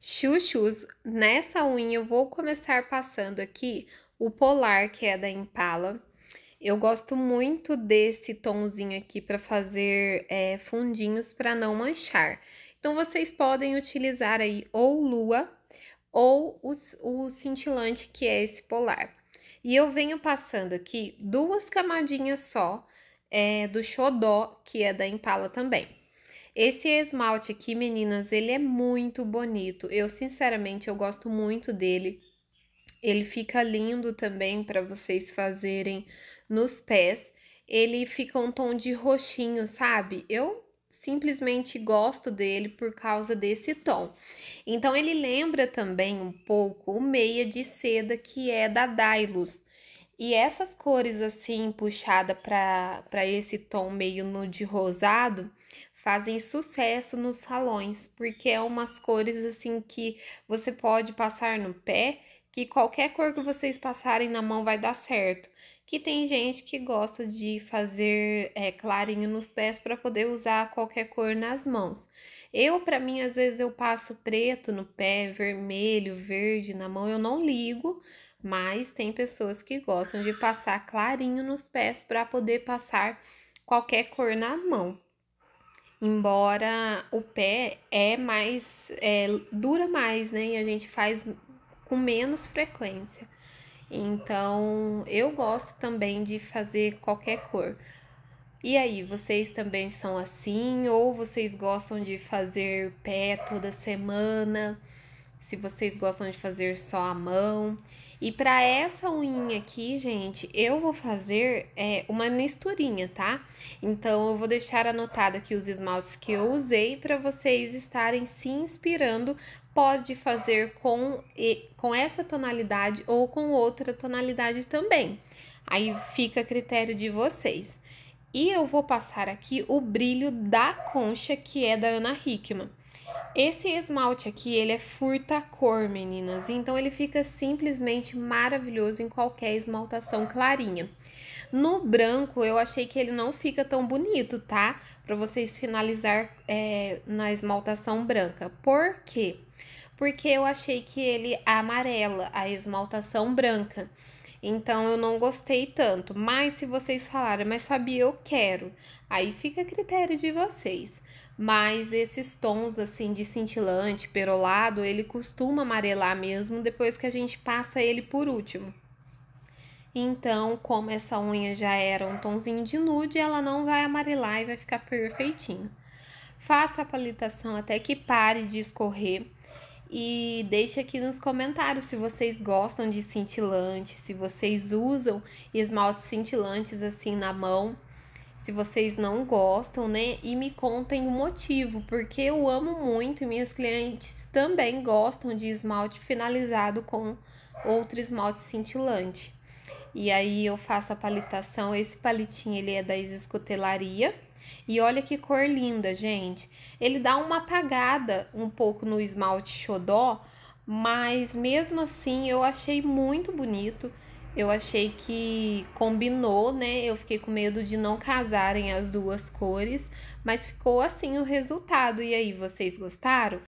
chuchus. Nessa unha eu vou começar passando aqui o polar, que é da Impala. Eu gosto muito desse tomzinho aqui para fazer é, fundinhos para não manchar. Então, vocês podem utilizar aí ou lua ou o cintilante, que é esse polar. E eu venho passando aqui duas camadinhas só é, do xodó, que é da Impala também. Esse esmalte aqui, meninas, ele é muito bonito. Eu, sinceramente, eu gosto muito dele. Ele fica lindo também para vocês fazerem nos pés. Ele fica um tom de roxinho, sabe? Eu simplesmente gosto dele por causa desse tom. Então ele lembra também um pouco o meia de seda que é da Dylos. E essas cores assim, puxada para esse tom meio nude rosado, fazem sucesso nos salões, porque é umas cores assim que você pode passar no pé, que qualquer cor que vocês passarem na mão vai dar certo. Que tem gente que gosta de fazer é, clarinho nos pés para poder usar qualquer cor nas mãos. Eu, para mim, às vezes eu passo preto no pé, vermelho, verde na mão, eu não ligo mas tem pessoas que gostam de passar clarinho nos pés para poder passar qualquer cor na mão. Embora o pé é mais é, dura mais, né? E a gente faz com menos frequência. Então, eu gosto também de fazer qualquer cor. E aí, vocês também são assim? Ou vocês gostam de fazer pé toda semana? se vocês gostam de fazer só a mão. E para essa unha aqui, gente, eu vou fazer é, uma misturinha, tá? Então, eu vou deixar anotado aqui os esmaltes que eu usei para vocês estarem se inspirando. Pode fazer com, com essa tonalidade ou com outra tonalidade também. Aí fica a critério de vocês. E eu vou passar aqui o brilho da concha, que é da Ana Hickman. Esse esmalte aqui, ele é furta cor, meninas. Então, ele fica simplesmente maravilhoso em qualquer esmaltação clarinha. No branco, eu achei que ele não fica tão bonito, tá? Pra vocês finalizar é, na esmaltação branca. Por quê? Porque eu achei que ele amarela a esmaltação branca. Então, eu não gostei tanto. Mas, se vocês falarem, mas Fabi, eu quero. Aí fica a critério de vocês mas esses tons assim de cintilante, perolado, ele costuma amarelar mesmo depois que a gente passa ele por último. Então, como essa unha já era um tonzinho de nude, ela não vai amarelar e vai ficar perfeitinho. Faça a palitação até que pare de escorrer e deixe aqui nos comentários se vocês gostam de cintilante, se vocês usam esmaltes cintilantes assim na mão se vocês não gostam, né? E me contem o motivo, porque eu amo muito e minhas clientes também gostam de esmalte finalizado com outro esmalte cintilante. E aí eu faço a palitação, esse palitinho ele é da escotelaria. E olha que cor linda, gente. Ele dá uma apagada um pouco no esmalte xodó, mas mesmo assim eu achei muito bonito eu achei que combinou, né? Eu fiquei com medo de não casarem as duas cores, mas ficou assim o resultado. E aí, vocês gostaram?